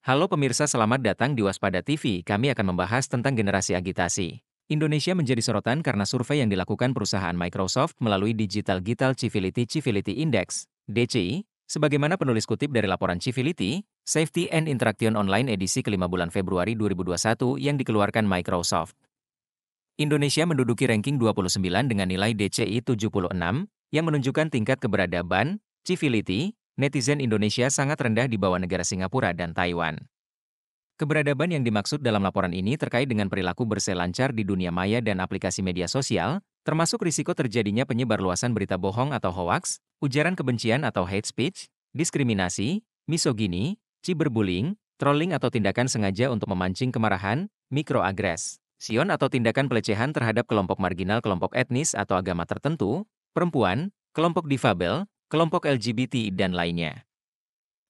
Halo pemirsa, selamat datang di Waspada TV. Kami akan membahas tentang generasi agitasi. Indonesia menjadi sorotan karena survei yang dilakukan perusahaan Microsoft melalui Digital Digital Civility Civility Index (DCI). Sebagaimana penulis kutip dari laporan Civility, Safety and Interaction Online edisi kelima bulan Februari 2021 yang dikeluarkan Microsoft. Indonesia menduduki ranking 29 dengan nilai DCI 76 yang menunjukkan tingkat keberadaban, civility, netizen Indonesia sangat rendah di bawah negara Singapura dan Taiwan. Keberadaban yang dimaksud dalam laporan ini terkait dengan perilaku berselancar di dunia maya dan aplikasi media sosial, termasuk risiko terjadinya penyebar luasan berita bohong atau hoaks, ujaran kebencian atau hate speech, diskriminasi, misogini, cyberbullying, trolling atau tindakan sengaja untuk memancing kemarahan, mikroagres, sion atau tindakan pelecehan terhadap kelompok marginal kelompok etnis atau agama tertentu, perempuan, kelompok difabel, kelompok LGBT, dan lainnya.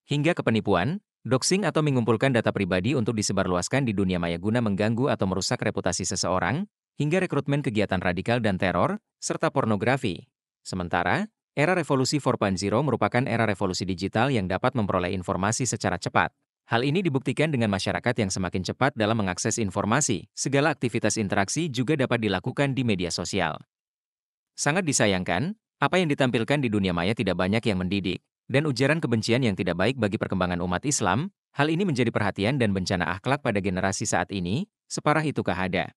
Hingga ke penipuan, doxing atau mengumpulkan data pribadi untuk disebarluaskan di dunia maya guna mengganggu atau merusak reputasi seseorang, hingga rekrutmen kegiatan radikal dan teror, serta pornografi. Sementara, era revolusi 4.0 merupakan era revolusi digital yang dapat memperoleh informasi secara cepat. Hal ini dibuktikan dengan masyarakat yang semakin cepat dalam mengakses informasi. Segala aktivitas interaksi juga dapat dilakukan di media sosial. Sangat disayangkan, apa yang ditampilkan di dunia maya tidak banyak yang mendidik, dan ujaran kebencian yang tidak baik bagi perkembangan umat Islam, hal ini menjadi perhatian dan bencana akhlak pada generasi saat ini, separah itu ada.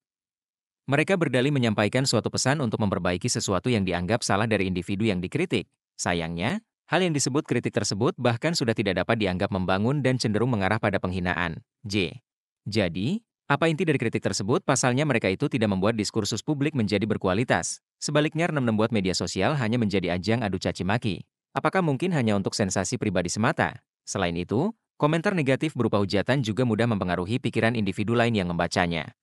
Mereka berdalih menyampaikan suatu pesan untuk memperbaiki sesuatu yang dianggap salah dari individu yang dikritik. Sayangnya, hal yang disebut kritik tersebut bahkan sudah tidak dapat dianggap membangun dan cenderung mengarah pada penghinaan. J. Jadi, apa inti dari kritik tersebut? Pasalnya mereka itu tidak membuat diskursus publik menjadi berkualitas, Sebaliknya Renem membuat media sosial hanya menjadi ajang adu caci maki. Apakah mungkin hanya untuk sensasi pribadi semata? Selain itu, komentar negatif berupa hujatan juga mudah mempengaruhi pikiran individu lain yang membacanya.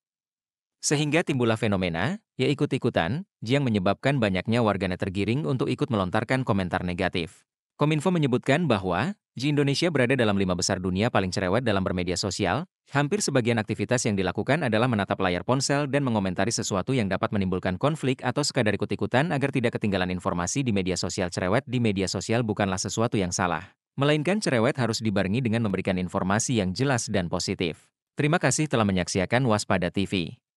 Sehingga timbullah fenomena, ya ikut-ikutan, yang menyebabkan banyaknya warganet tergiring untuk ikut melontarkan komentar negatif. Kominfo menyebutkan bahwa Indonesia berada dalam lima besar dunia paling cerewet dalam bermedia sosial, hampir sebagian aktivitas yang dilakukan adalah menatap layar ponsel dan mengomentari sesuatu yang dapat menimbulkan konflik atau sekadar ikut-ikutan agar tidak ketinggalan informasi di media sosial cerewet di media sosial bukanlah sesuatu yang salah. Melainkan cerewet harus dibarengi dengan memberikan informasi yang jelas dan positif. Terima kasih telah menyaksikan Waspada TV.